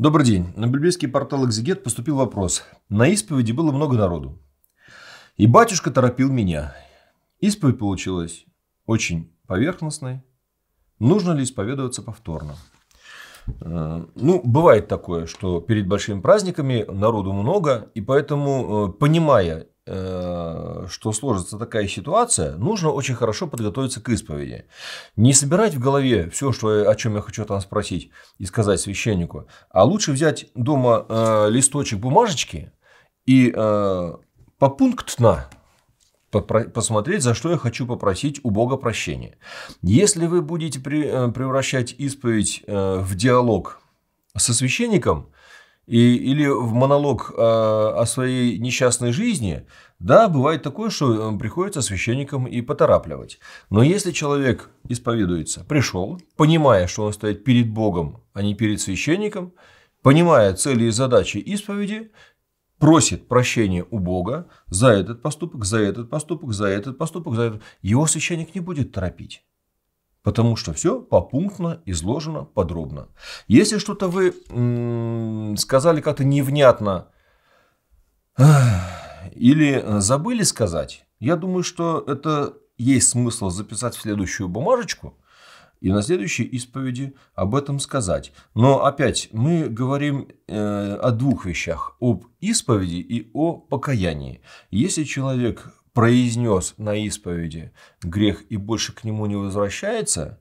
Добрый день. На библейский портал «Экзегет» поступил вопрос. На исповеди было много народу. И батюшка торопил меня. Исповедь получилась очень поверхностной. Нужно ли исповедоваться повторно? Э, ну, бывает такое, что перед большими праздниками народу много, и поэтому, э, понимая Э, что сложится такая ситуация, нужно очень хорошо подготовиться к исповеди. Не собирать в голове все, что, о чем я хочу там спросить и сказать священнику, а лучше взять дома э, листочек бумажечки и э, попунктно посмотреть, за что я хочу попросить у Бога прощения. Если вы будете э, превращать исповедь э, в диалог со священником, и, или в монолог о, а, о своей несчастной жизни, да, бывает такое, что э, приходится священникам и поторапливать. Но если человек исповедуется, пришел, понимая, что он стоит перед Богом, а не перед священником, понимая цели и задачи исповеди, просит прощения у Бога за этот поступок, за этот поступок, за этот поступок, за этот, его священник не будет торопить. Потому что все попунктно, изложено, подробно. Если что-то вы сказали как-то невнятно или забыли сказать, я думаю, что это есть смысл записать в следующую бумажечку – и на следующей исповеди об этом сказать. Но опять мы говорим э, о двух вещах. Об исповеди и о покаянии. Если человек произнес на исповеди грех и больше к нему не возвращается,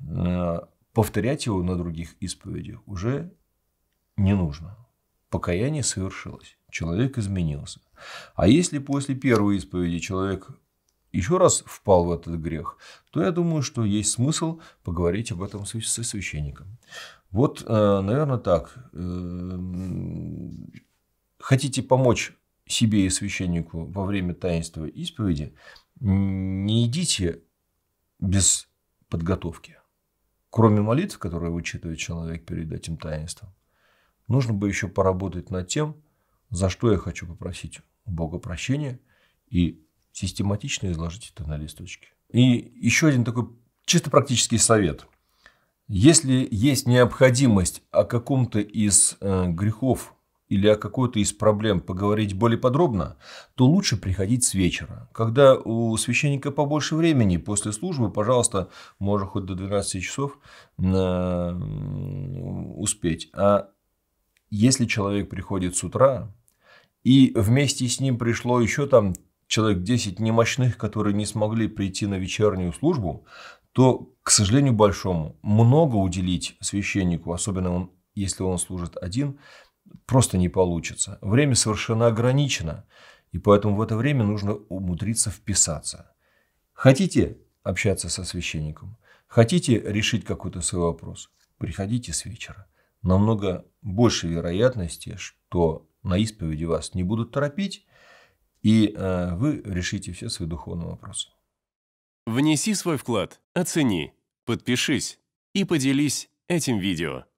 э, повторять его на других исповедях уже не нужно. Покаяние совершилось. Человек изменился. А если после первой исповеди человек еще раз впал в этот грех, то я думаю, что есть смысл поговорить об этом со священником. Вот, э, наверное, так. Эм, хотите помочь себе и священнику во время таинства исповеди, не идите без подготовки. Кроме молитв, которые вычитывает человек перед этим таинством, нужно бы еще поработать над тем, за что я хочу попросить у Бога прощения и систематично изложить это на листочке. И еще один такой чисто практический совет. Если есть необходимость о каком-то из э, грехов или о какой-то из проблем поговорить более подробно, то лучше приходить с вечера. Когда у священника побольше времени после службы, пожалуйста, можно хоть до 12 часов э, успеть. А если человек приходит с утра, и вместе с ним пришло еще там человек 10 немощных, которые не смогли прийти на вечернюю службу, то, к сожалению большому, много уделить священнику, особенно он, если он служит один, просто не получится. Время совершенно ограничено, и поэтому в это время нужно умудриться вписаться. Хотите общаться со священником? Хотите решить какой-то свой вопрос? Приходите с вечера. Намного больше вероятности, что на исповеди вас не будут торопить, и э, вы решите все свои духовные вопросы. Внеси свой вклад, оцени, подпишись и поделись этим видео.